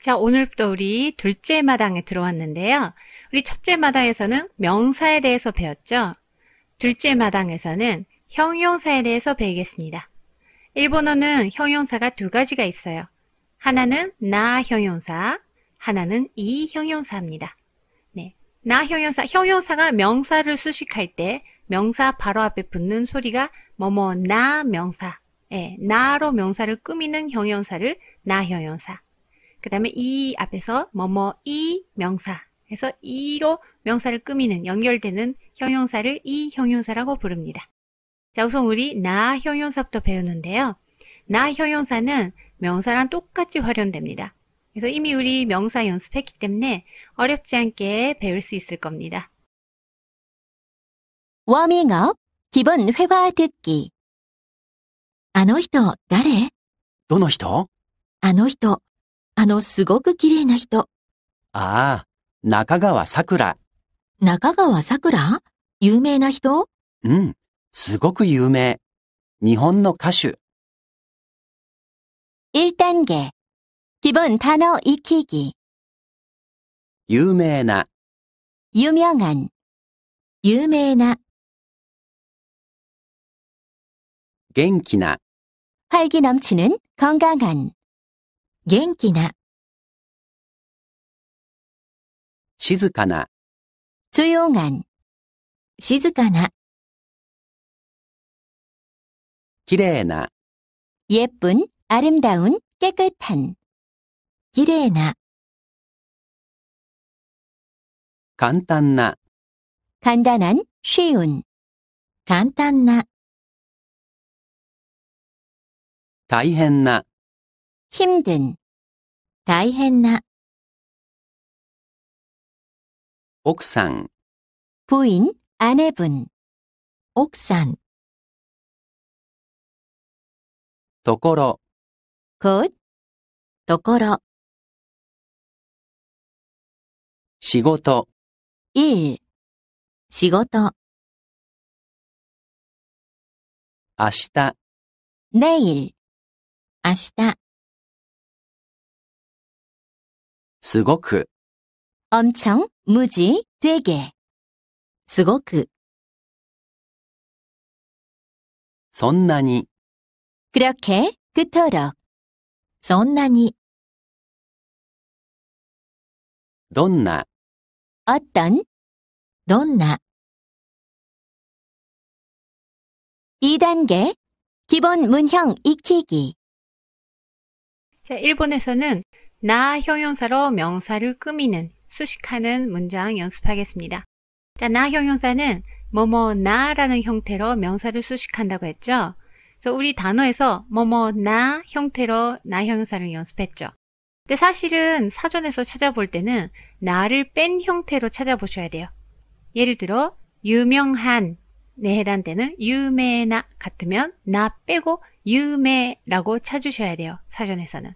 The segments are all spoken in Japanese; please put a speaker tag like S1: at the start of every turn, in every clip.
S1: 자, 오늘부터 우리 둘째 마당에 들어왔는데요. 우리 첫째 마당에서는 명사에 대해서 배웠죠? 둘째 마당에서는 형용사에 대해서 배우겠습니다. 일본어는 형용사가 두 가지가 있어요. 하나는 나 형용사, 하나는 이 형용사입니다. 네. 나 형용사, 형용사가 명사를 수식할 때 명사 바로 앞에 붙는 소리가 뭐뭐 나 명사, 예, 나로 명사를 꾸미는 형용사를 나 형용사. 그 다음에 이 앞에서 뭐뭐 이 명사 해서 이로 명사를 꾸미는 연결되는 형용사를 이 형용사라고 부릅니다. 자 우선 우리 나 형용사부터 배우는데요. 나 형용사는 명사랑 똑같이 활용됩니다. 그래서 이미 우리 명사 연습했기 때문에 어렵지 않게 배울 수 있을 겁니다.
S2: 워밍업 기본 회화 듣기 あの人誰どの人あの人あのすごく綺麗な人。
S3: ああ、中川さくら。
S2: 中川さくら有名な人
S3: うん、すごく有名。日本の歌手。
S2: 1단계기본단어익히기有名な。有名な。有名な。元気な활기넘치는건강한元気な、静かな、조용 한、 静かな、綺麗な、예 쁜、 아름다 운、 깨끗 한、 綺麗な、簡単な、간단한쉬운簡単な、大変な、힘든大変な、奥さん、부인아내분奥さんところ、곳ところ、仕事、일仕事、明日、내일明日、すごく 엄청 무지 되게 すごくそんなに 그렇게 그토록 そんなにどんな 어떤 どんな 2단계 기본 문형 익히기
S1: 자, 일본에서는 나 형용사로 명사를 꾸미는 수식하는 문장 연습하겠습니다. 자, 나 형용사는 뭐뭐 나라는 형태로 명사를 수식한다고 했죠. 그래서 우리 단어에서 뭐뭐 나 형태로 나 형용사를 연습했죠. 근데 사실은 사전에서 찾아볼 때는 나를 뺀 형태로 찾아보셔야 돼요. 예를 들어 유명한 에 해당되는 유매나 같으면 나 빼고 유매라고 찾으셔야 돼요. 사전에서는.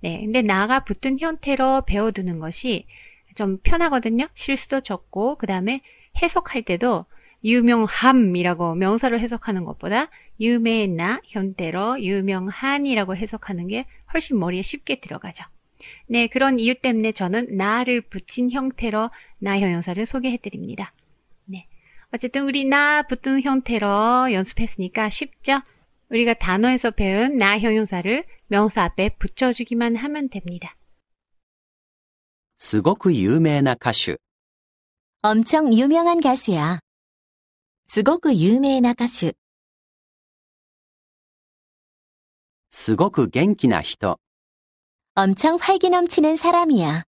S1: 네, 근데 나가 붙은 형태로 배워두는 것이 좀 편하거든요. 실수도 적고 그 다음에 해석할 때도 유명함이라고 명사를 해석하는 것보다 유명나 형태로 유명한이라고 해석하는 게 훨씬 머리에 쉽게 들어가죠. 네, 그런 이유 때문에 저는 나를 붙인 형태로 나 형용사를 소개해 드립니다. 네. 어쨌든 우리 나 붙은 형태로 연습했으니까 쉽죠? 우리가 단어에서 배운 나 형용사를 명사 앞에 붙여주기만 하면 됩니다.
S3: すごく有名な歌手 그
S1: 엄청 유명한 가수야. すごく有名な歌手.すごく元気な人、
S2: 그 그 엄청 활기 넘치는 사람이야.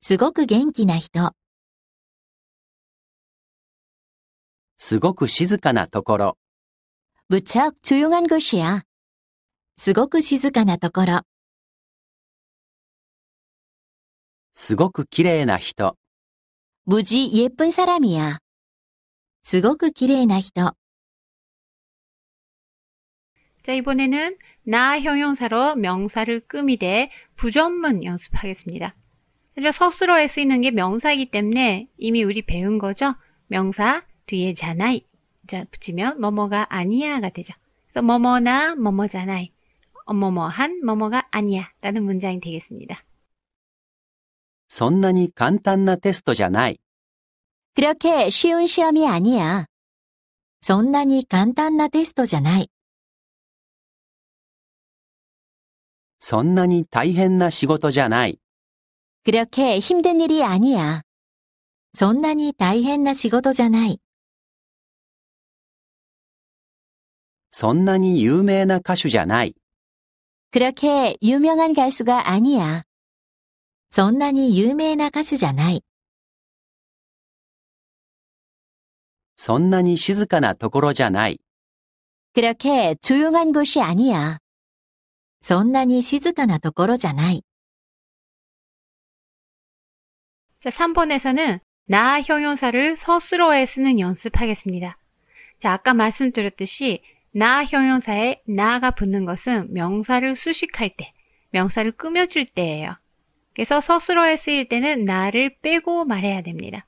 S3: すごく元気な人.すごく静かなところ、
S2: 무척 조용한 곳이야. すごく静かなところ.すごく綺麗な人. 무지 예쁜 사람이야. すごく綺麗な人.
S1: 자, 이번에는 나 형용사로 명사를 끄미되 부전문 연습하겠습니다. 서술어에 쓰이는 게 명사이기 때문에 이미 우리 배운 거죠? 명사 뒤에 자나이. 자붙이면뭐뭐가아니야가되죠그래서뭐뭐나뭐뭐잖아요뭐뭐한뭐뭐가아니야라는문장이되겠습니다
S3: そんなに簡単なテストじゃない
S1: 그렇게쉬운시험이아니야そんなに簡
S2: 単なテストじゃない
S3: そんなに大変な仕事じゃない
S2: 그렇게힘든일이아니야そんなに大変な仕事じゃない
S3: そんなに有名な歌手じゃない。
S2: 그렇게 유명한 가수가 아니야. そんなに 유명한 가수じゃない.
S3: そんなに静かなところじゃない.
S2: 그렇게 조용한 곳이 아니야. そんなに静かなところじゃない.
S1: 자, 3번에서는 나 형용사를 서술어에 쓰는 연습하겠습니다. 자, 아까 말씀드렸듯이 나 형용사에 나가 붙는 것은 명사를 수식할 때, 명사를 꾸며줄 때예요. 그래서 서술어에 쓰일 때는 나를 빼고 말해야 됩니다.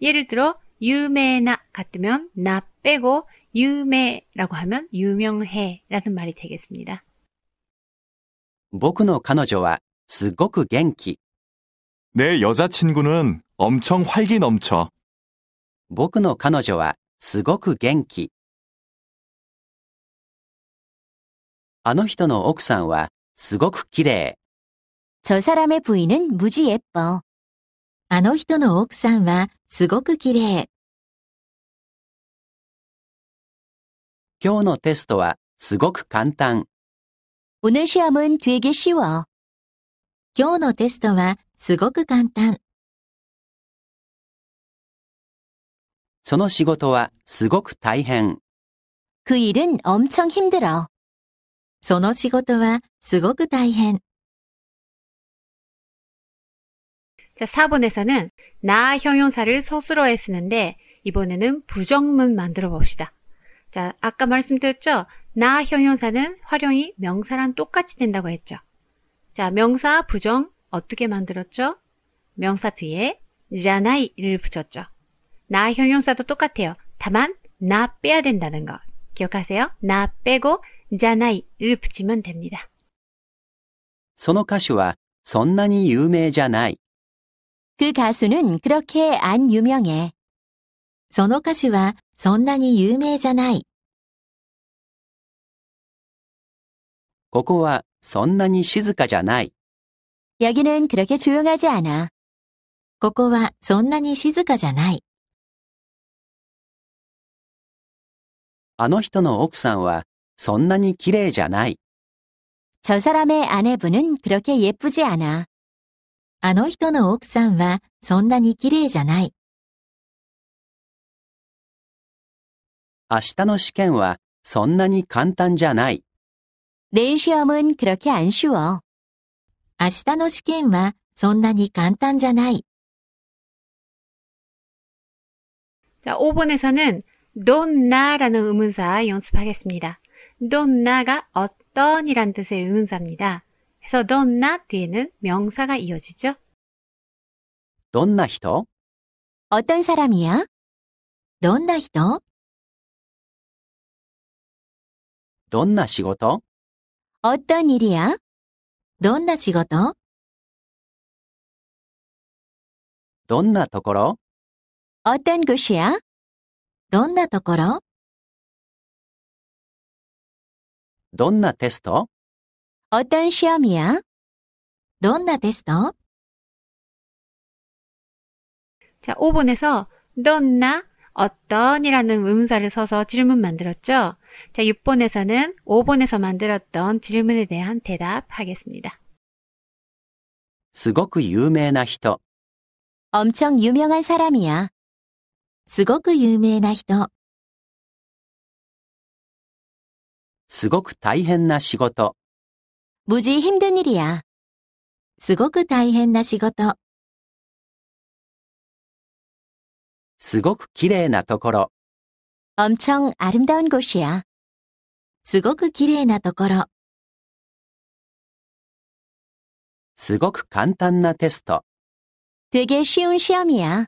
S1: 예를 들어 유메나 같으면 나 빼고 유메라고 하면 유명해라는 말이 되겠습니다.
S3: 僕の彼女はすごく元気。내 여자친구는 엄청 활기 넘쳐. 僕の彼女はすごく元気。
S2: あの人の奥さんはすごく綺麗。저사람의부인은무지예 뻐。 あの人の奥さんはすごく綺麗。
S3: 今日のテストはすごく簡単。
S2: 오늘시험은되게쉬 워。 今日のテストはすごく簡単。
S3: その仕事はすごく大変。
S2: 그일은엄청힘들어その仕事はすごく大変。
S1: 자, 4번에서는 나 형용사를 서술어에 쓰는데 이번에는 부정문 만들어 봅시다. 자, 아까 말씀드렸죠? 나 형용사는 활용이 명사랑 똑같이 된다고 했죠. 자, 명사 부정 어떻게 만들었죠? 명사 뒤에 자나이를 붙였죠. 나 형용사도 똑같아요. 다만 나 빼야 된다는 것 기억하세요? 나 빼고 じゃない를プチ면됩니 다。
S3: その歌手はそんなに有名じゃない。
S1: 그가수는그렇게
S2: 안유명 해。 その歌手はそんなに有名じゃない。
S3: ここはそんなに静か
S2: じゃない。여기는그렇게조용하지않 아。 ここはそんなに静かじゃない。あの
S3: 人の奥さんはそんなに綺麗じゃない。저사람의아내분은그렇게예쁘지않 아。 あの人の奥さんはそんなに綺麗じゃ
S2: ない。明日の試験は
S3: そんなに簡単じゃない。내일시험은그렇게안쉬 워。 明日の試験はそんなに簡単じゃない。
S1: 자5번에서는どんな라는의문사연습하겠습니다 donna가 어떤이란 뜻의 의문사입니다. 그래서 donna 뒤에는 명사가 이어지죠.
S3: donna 히
S2: 어떤 사람이야? donna 히터 donna 시고 어떤 일이야? donna 시고터 donna ところ 어떤 곳이야? どんなところどんな 테스터? 어떤 시험이야? どんな 테스터? 자,
S1: 5번에서 どんな 어떤이라는 음사를 써서 질문 만들었죠? 자, 6번에서는 5번에서 만들었던 질문에 대한 대답하겠습니다.
S3: すごく有名な人.
S1: 엄청 유명한
S2: 사람이야. すごく有名な人.
S3: すごく大変な仕事。
S2: 無事힘든일이 야。 すごく大変な仕事。すごく綺麗なところ。엄청아름다운곳이 야。 すごく綺麗なところ。すごく簡単なテスト。되게쉬운시험이 야。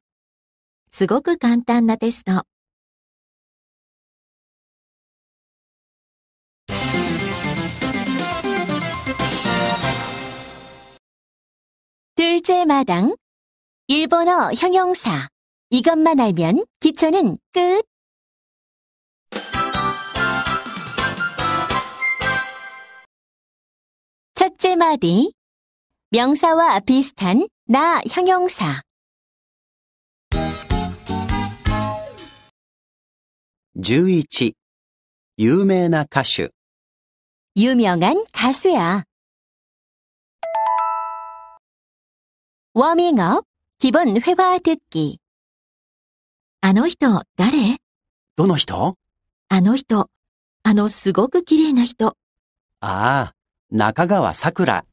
S2: すごく簡単なテスト。 출제마당 일본어 형용사 이것만 알면 기초는 끝. 첫째 마디 명사와 비슷한 나 형용사
S3: 11有名な歌手
S2: 유명한 가수야. 워밍업기본회화듣
S3: 기あの人誰どの人あの人。あのすごく綺麗な人。ああ、中川さくら。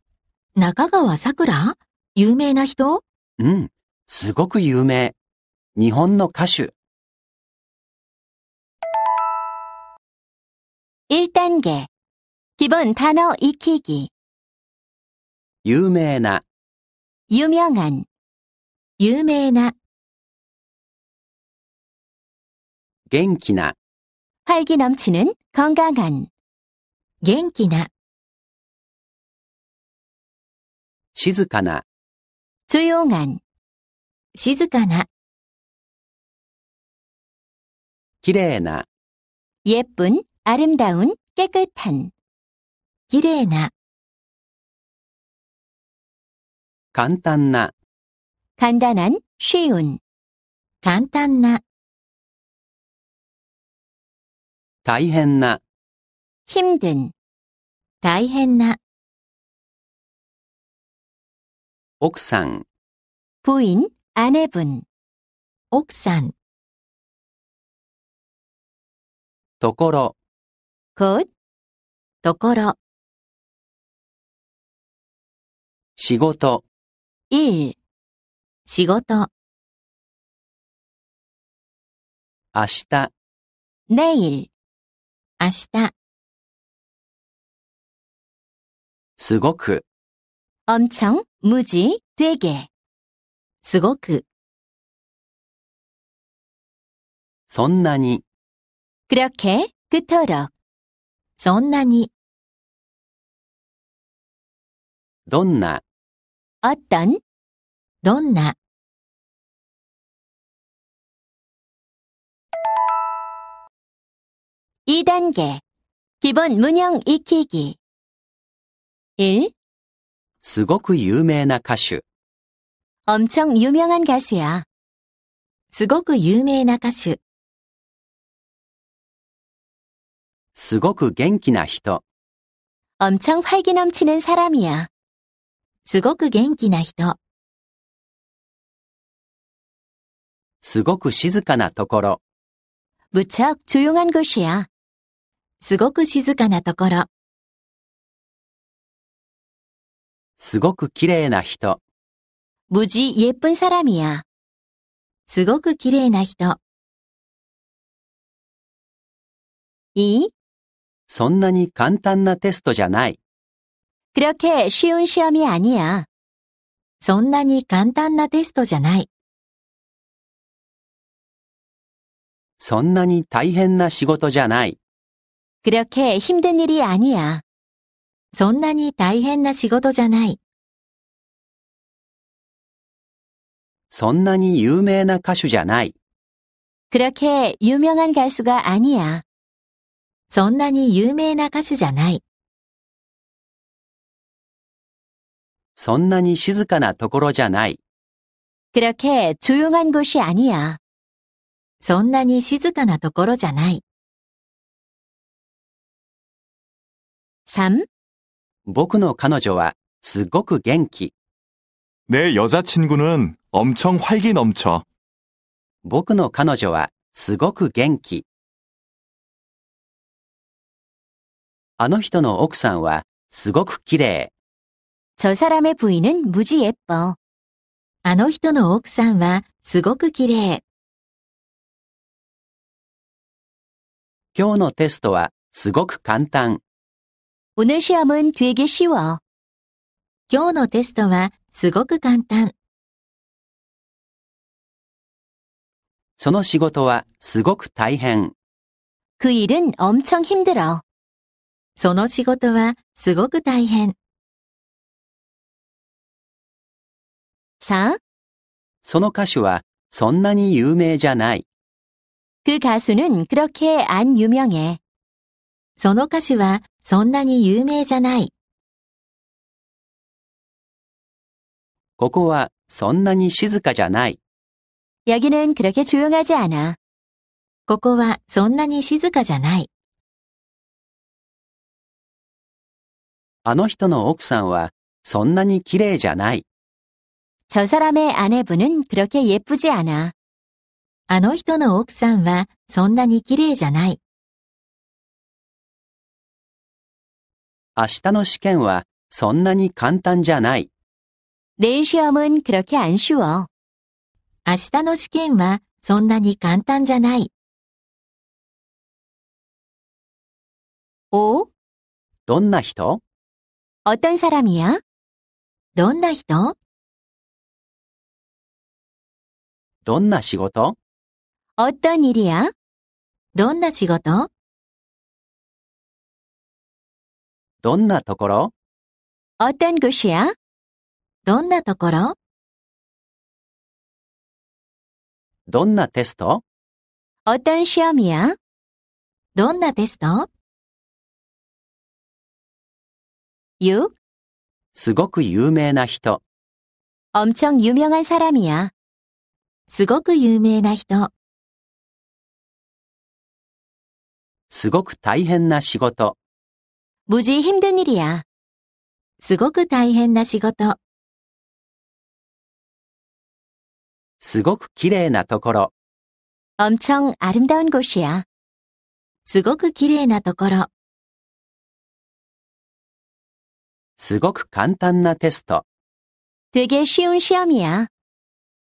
S2: 中川さくら有名な人
S3: うん、すごく有名。日本の歌手。
S2: 1단계기본단어익히기有名な 유명한, 有名な、元気な、 활기 넘치는, 건강한, 元気な、静かな、 조용한, 静かな、綺麗な、 예쁜, 아름다운, 깨끗한, 綺麗な、
S3: 簡単な
S2: 간단한쉬운簡単な、大変な힘든大変な、奥さん부인아내분奥さん、ところ곧ところ、仕事 A 仕事明日ね a i 明日すごく엄청무지되게すごくそんなに그렇게그토록そんなにどんな 어떤, 넌나 2단계 기본 문형 익히기 1.
S3: すごく有名な歌手
S2: 엄청 유명한 가수야. すごく有名な歌手。すごく元気な人 엄청 활기 넘치는 사람이야. すごく元気な人。すごく静かなところ。ち척조용한곳이 야。 すごく静かなところ。すごく綺麗な人。無事예쁜사람이 야。 すごく綺麗な人。いい
S3: そんなに簡単なテストじゃない。
S2: 그렇게쉬운시험이아니야そんなに簡単なテストじゃない。
S3: そんなに大変な仕事じゃない。
S2: 그렇게힘든일이아니야そんなに大変な仕事じゃない。そんなに有名な歌手じゃない。그렇게유명한가수가아니야そんなに有名な歌手じゃない。
S3: そんなに静かなところじゃない。
S2: 그렇게조용한곳이아니 야。 そんなに静かなところじゃない。
S3: 3. 僕の彼女はすごく元気。내여자친구는엄청활기넘 쳐。 僕の彼女はすごく元気。あの人の奥さんはすごく綺麗。
S2: 저사람의부인은무지예뻐あの人の奥さんはすごく綺麗。
S3: 今日のテストはすごく簡単。
S2: 오늘시험은되게쉬워今日のテストはすごく簡単。
S3: その仕事はすごく大変。
S2: 그일은엄청힘들어その仕事はすごく大変。さんその歌手はそんな
S3: に有名じゃない。그가
S2: 수는그렇게안유명해その歌手はそんなに有名じゃない。
S3: ここはそんなに静かじゃない。
S2: 여기는그렇게조용하지않아ここはそんなに静かじゃない。あの人の奥さんはそんなに綺麗じゃない。저사람의아내분은그렇게예쁘지않아あの人の奥さんはそんなに綺麗じゃない。明日の試験はそんなに簡単じゃない。내일시험은그렇게안쉬워明日の試験はそんなに簡単じゃない。おどんな人어떤사람이야どんな人どんな仕事어떤일이야どんな仕事どんなところ어떤곳이야どんなところどんなテスト어떤시험이야どんなテスト ?6. すごく有名な人。엄청유명한사람이 야。 すごく有名な人。
S3: すごく大変な仕事。
S2: 無事힘든일이 야。 すごく大変な仕事。すごく綺麗なところ。엄청아름다운곳이 야。 すごく綺麗なところ。
S3: すごく簡単なテスト。
S2: 되게쉬운시험이 야。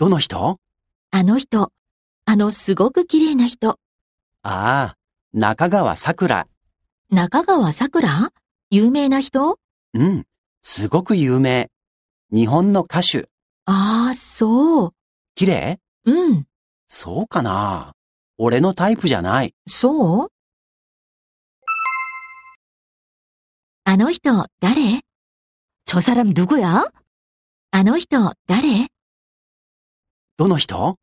S3: どの人
S2: あの人。あのすごく綺麗な人。
S3: ああ、中川さくら。
S2: 中川さくら有名な人
S3: うん、すごく有名。日本の歌手。ああ、そう。綺麗うん。そうかな俺のタイプじゃない。そう
S2: あの人、誰저사람누구야あの人、誰どの人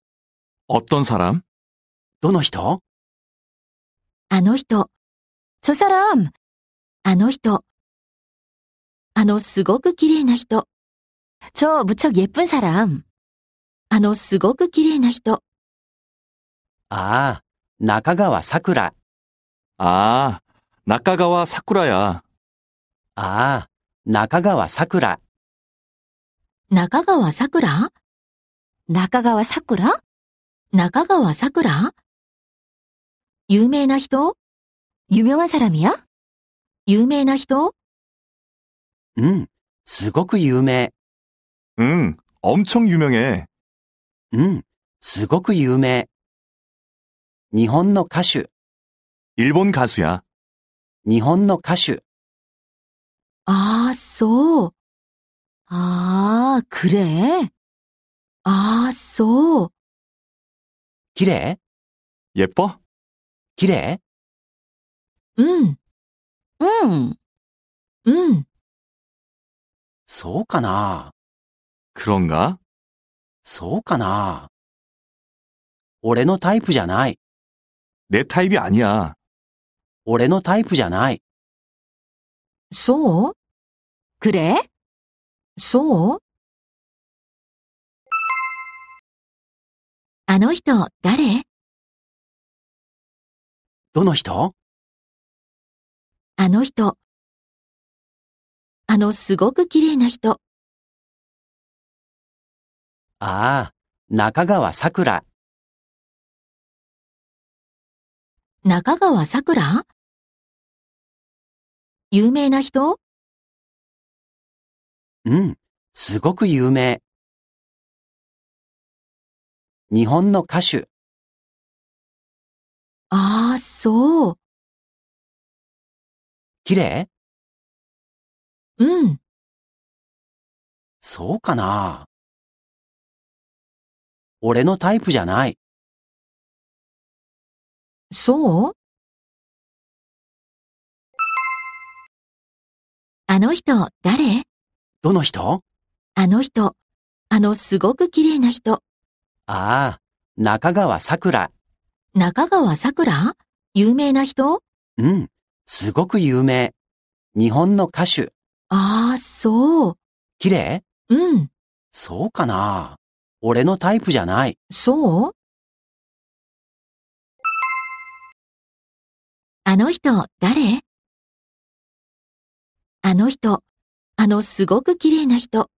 S2: 어떤사람どの人あの人。저사 람。 あの人。あのすごく綺麗な人。저무척예쁜사 람。 あのすごく綺麗な人。
S3: ああ、中川さくら。ああ、中川さくらや。あ、中川さくら。
S2: 中川さくら中川さくら中川さくら有名な人有名なサラミや有名な人うん、すごく有名。うん、엄청有名うん、すごく有名。日本の歌手。日本歌手や。日本の歌手。ああ、そう。ああ、くれ、ああ、そう。綺麗예뻐綺麗うん。うん。うん。そうかな그런가そうかな俺のタイプじゃない。내タイ이아니야俺のタイプじゃない。そうくれそうあの人、誰どの人あの人。あの、すごく綺麗な人。ああ、中川さくら。中川さくら有名な人うん、すごく有名。日本の歌手。ああ、そう。綺麗うん。そうかな俺のタイプじゃない。そうあの人、誰どの人あの人、あのすごく綺麗な人。
S3: ああ、中川さくら。
S2: 中川さくら有名な人
S3: うん、すごく有名。日本の歌手。
S2: ああ、そう。
S3: 綺麗うん。そうかな俺のタイプじゃない。そう
S2: あの人、誰あの人、あのすごく綺麗な人。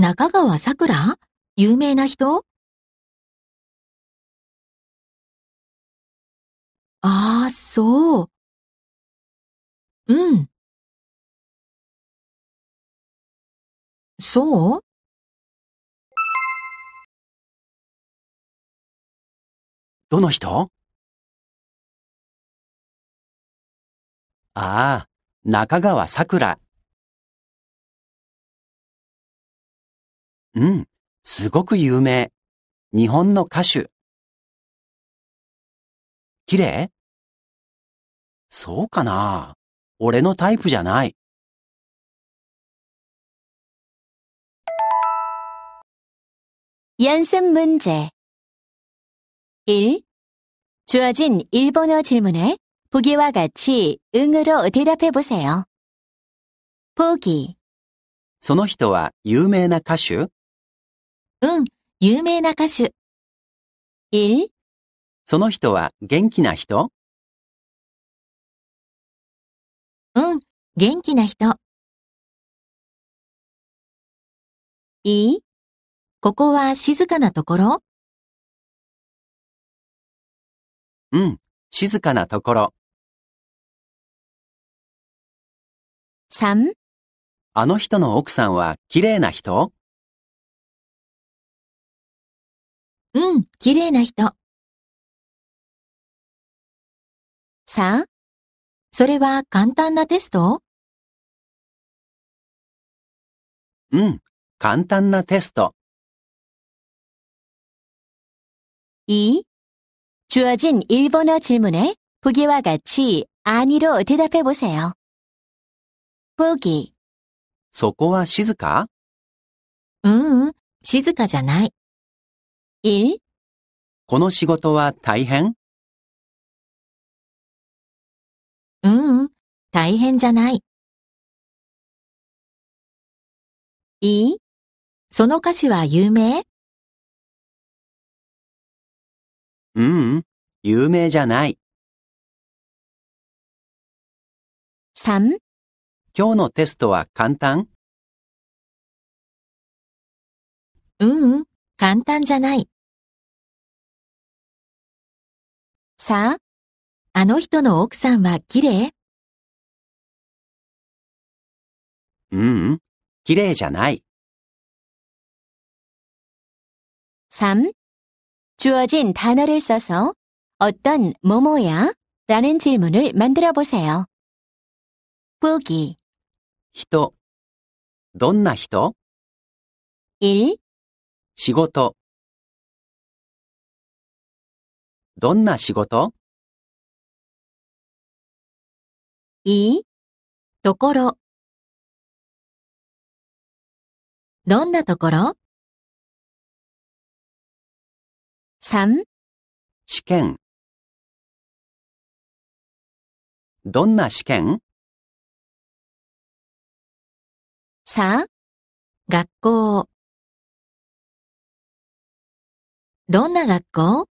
S2: 中川さくら有名な人ああ、そう。うん。そうどの人ああ、中川さくら。うん、すごく有名。日本の歌手。綺麗そうかな俺のタイプじゃない。연습문제 1. 주어진일본어질문에보기와같이응으로대답해보세요보기
S3: その人は有名な歌手
S2: うん、有名な歌手。1、
S3: その人は元気な
S2: 人うん、元気な人。いここは静かなところうん、静かなところ。?3、あの人の奥さんは綺麗な人うん、綺麗な人。さあ、それは簡単なテストうん、簡単なテスト。いい주어진일본어질문에보기와같이아니로대답해보세요
S3: 보기そこは静か
S2: うん、静かじゃない i この仕事は大変うん、大変じゃない。いいその歌詞は有名うん、有名じゃない。三、今日のテストは簡単うん、簡単じゃない。さあ、あの人の奥さんは綺麗ううん、綺麗じゃない。3. 주어진단어를써서어떤뭐뭐야라는질문을만들어보세요보기人。どんな人 1. 仕事どんな仕事いいところどんなところ ?3 試験どんな試験さあ、学校。どんな学校